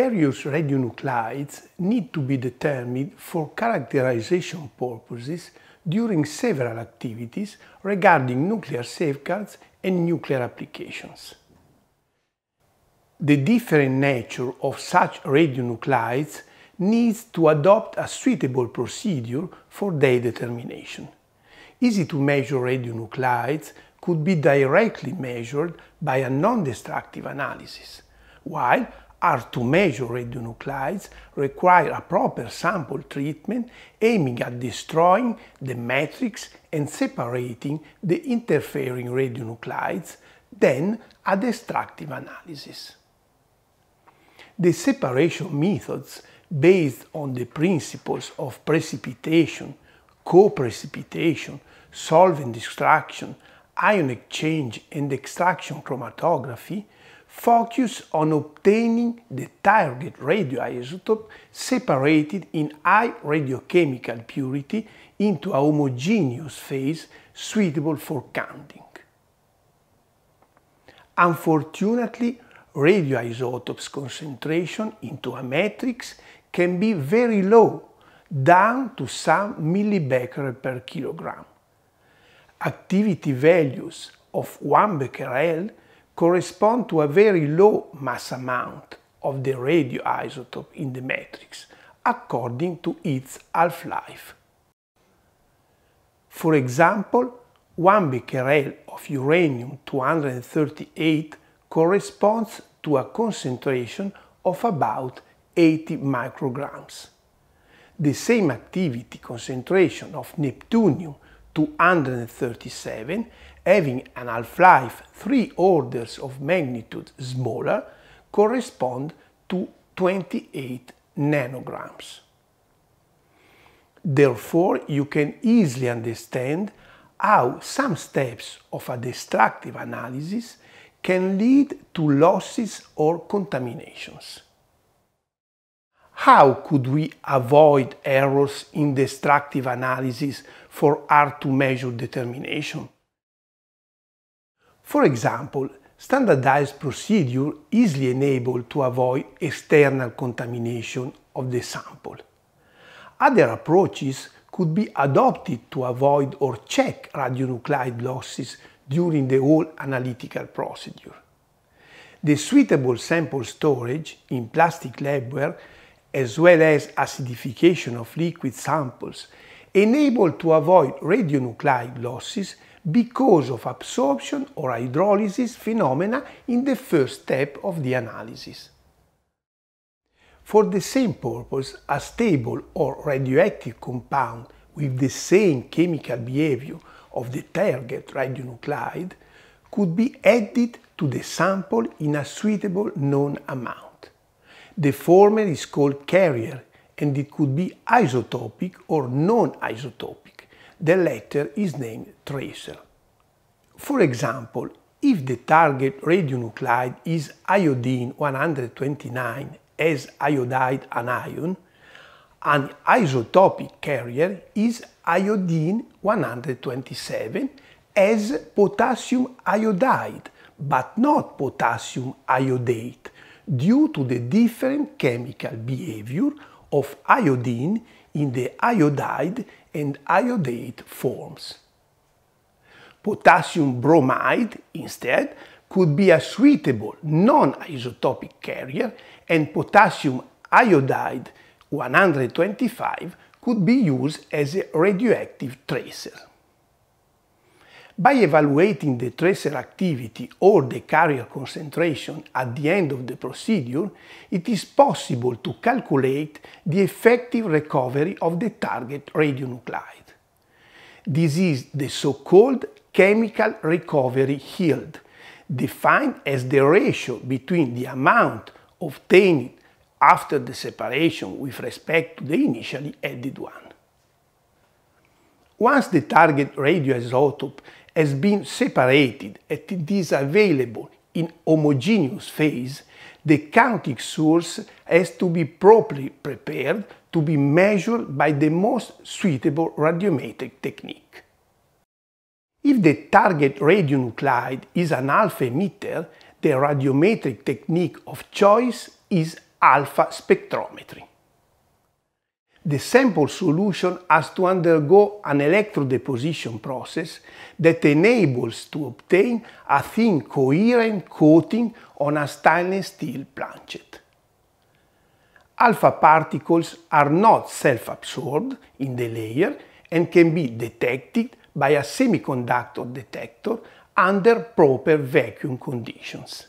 various radionuclides need to be determined for characterization purposes during several activities regarding nuclear safeguards and nuclear applications. The different nature of such radionuclides needs to adopt a suitable procedure for their determination. Easy-to-measure radionuclides could be directly measured by a non-destructive analysis, while are to measure radionuclides require a proper sample treatment aiming at destroying the matrix and separating the interfering radionuclides, then a destructive analysis. The separation methods based on the principles of precipitation, co-precipitation, solvent extraction, ion exchange and extraction chromatography focus on obtaining the target radioisotope separated in high radiochemical purity into a homogeneous phase suitable for counting. Unfortunately, radioisotopes concentration into a matrix can be very low, down to some millibecquerel per kilogram. Activity values of 1 becquerel correspond to a very low mass amount of the radioisotope in the matrix according to its half-life. For example, 1 becquerel of uranium-238 corresponds to a concentration of about 80 micrograms. The same activity concentration of neptunium 237, having an half-life three orders of magnitude smaller, correspond to 28 nanograms. Therefore, you can easily understand how some steps of a destructive analysis can lead to losses or contaminations how could we avoid errors in destructive analysis for hard-to-measure determination? For example, standardized procedure easily enable to avoid external contamination of the sample. Other approaches could be adopted to avoid or check radionuclide losses during the whole analytical procedure. The suitable sample storage in plastic labware as well as acidification of liquid samples enable to avoid radionuclide losses because of absorption or hydrolysis phenomena in the first step of the analysis. For the same purpose, a stable or radioactive compound with the same chemical behavior of the target radionuclide could be added to the sample in a suitable known amount. The former is called carrier and it could be isotopic or non-isotopic. The latter is named tracer. For example, if the target radionuclide is iodine-129 as iodide anion, an isotopic carrier is iodine-127 as potassium iodide, but not potassium iodate due to the different chemical behavior of iodine in the iodide and iodate forms. Potassium bromide, instead, could be a suitable non-isotopic carrier and potassium iodide 125 could be used as a radioactive tracer. By evaluating the tracer activity or the carrier concentration at the end of the procedure, it is possible to calculate the effective recovery of the target radionuclide. This is the so-called chemical recovery yield, defined as the ratio between the amount obtained after the separation with respect to the initially added one. Once the target radioisotope has been separated at this available in homogeneous phase, the counting source has to be properly prepared to be measured by the most suitable radiometric technique. If the target radionuclide is an alpha emitter, the radiometric technique of choice is alpha spectrometry the sample solution has to undergo an electrodeposition process that enables to obtain a thin coherent coating on a stainless steel planchet. Alpha particles are not self-absorbed in the layer and can be detected by a semiconductor detector under proper vacuum conditions.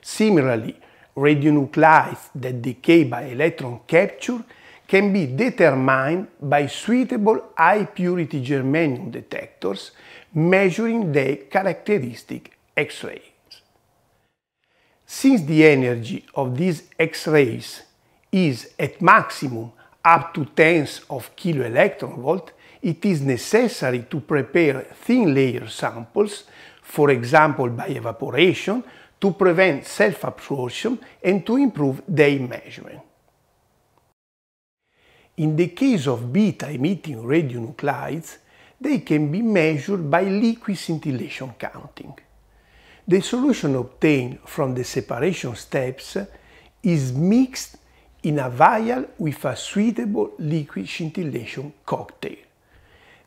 Similarly, radionuclides that decay by electron capture can be determined by suitable high purity germanium detectors measuring their characteristic X-rays. Since the energy of these X-rays is at maximum up to tens of kiloelectron volt, it is necessary to prepare thin layer samples, for example by evaporation, to prevent self-absorption and to improve their measurement. In the case of beta-emitting radionuclides, they can be measured by liquid scintillation counting. The solution obtained from the separation steps is mixed in a vial with a suitable liquid scintillation cocktail.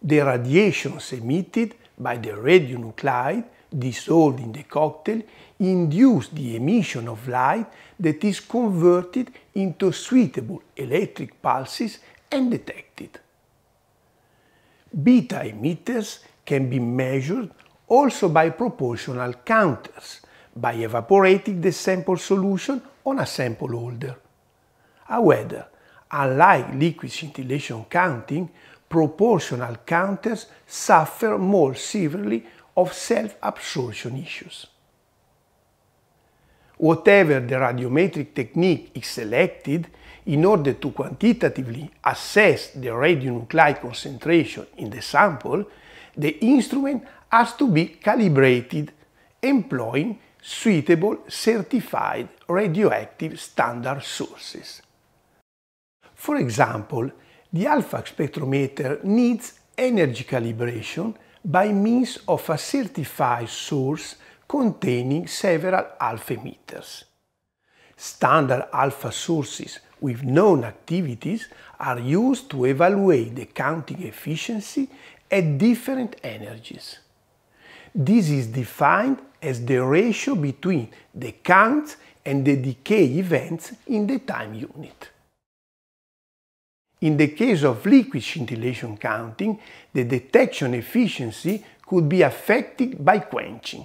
The radiations emitted by the radionuclide dissolved in the cocktail induce the emission of light that is converted into suitable electric pulses and detected. Beta emitters can be measured also by proportional counters, by evaporating the sample solution on a sample holder. However, unlike liquid scintillation counting, proportional counters suffer more severely of self-absorption issues. Whatever the radiometric technique is selected in order to quantitatively assess the radionuclide concentration in the sample, the instrument has to be calibrated employing suitable certified radioactive standard sources. For example, the alpha spectrometer needs energy calibration by means of a certified source containing several alpha emitters. Standard alpha sources with known activities are used to evaluate the counting efficiency at different energies. This is defined as the ratio between the counts and the decay events in the time unit. In the case of liquid scintillation counting, the detection efficiency could be affected by quenching.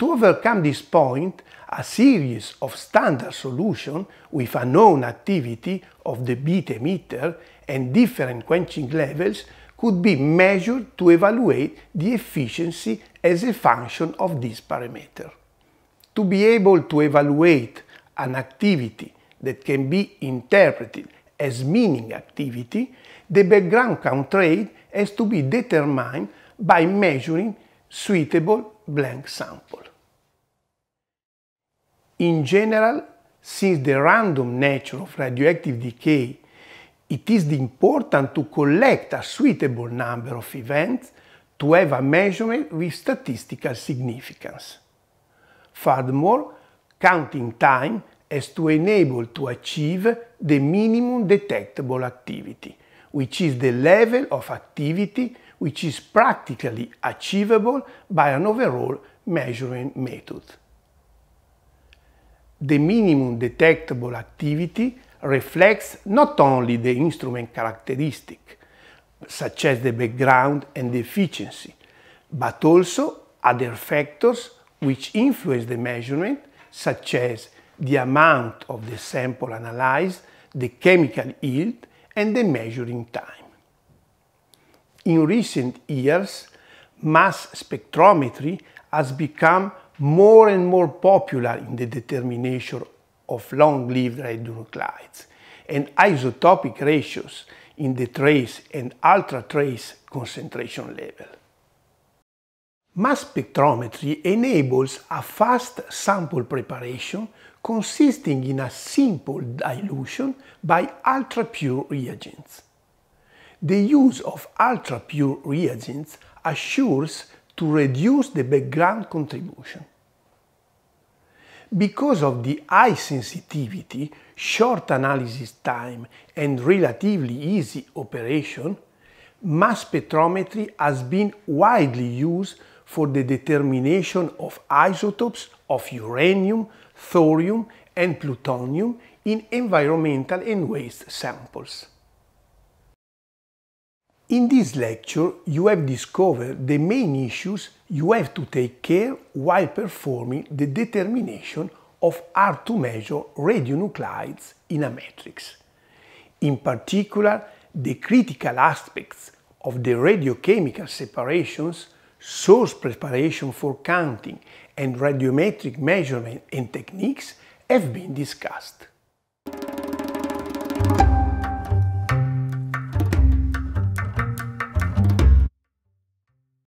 To overcome this point, a series of standard solutions with a known activity of the beat emitter and different quenching levels could be measured to evaluate the efficiency as a function of this parameter. To be able to evaluate an activity that can be interpreted as meaning activity, the background count rate has to be determined by measuring suitable blank sample. In general, since the random nature of radioactive decay, it is important to collect a suitable number of events to have a measurement with statistical significance. Furthermore, counting time as to enable to achieve the minimum detectable activity, which is the level of activity which is practically achievable by an overall measuring method. The minimum detectable activity reflects not only the instrument characteristic such as the background and the efficiency but also other factors which influence the measurement such as the amount of the sample analyzed, the chemical yield, and the measuring time. In recent years, mass spectrometry has become more and more popular in the determination of long-lived radionuclides, and isotopic ratios in the trace and ultra-trace concentration level. Mass spectrometry enables a fast sample preparation consisting in a simple dilution by ultra-pure reagents. The use of ultra-pure reagents assures to reduce the background contribution. Because of the high sensitivity, short analysis time and relatively easy operation, mass spectrometry has been widely used for the determination of isotopes of uranium, thorium and plutonium in environmental and waste samples. In this lecture you have discovered the main issues you have to take care while performing the determination of hard-to-measure radionuclides in a matrix. In particular, the critical aspects of the radiochemical separations source preparation for counting and radiometric measurement and techniques have been discussed.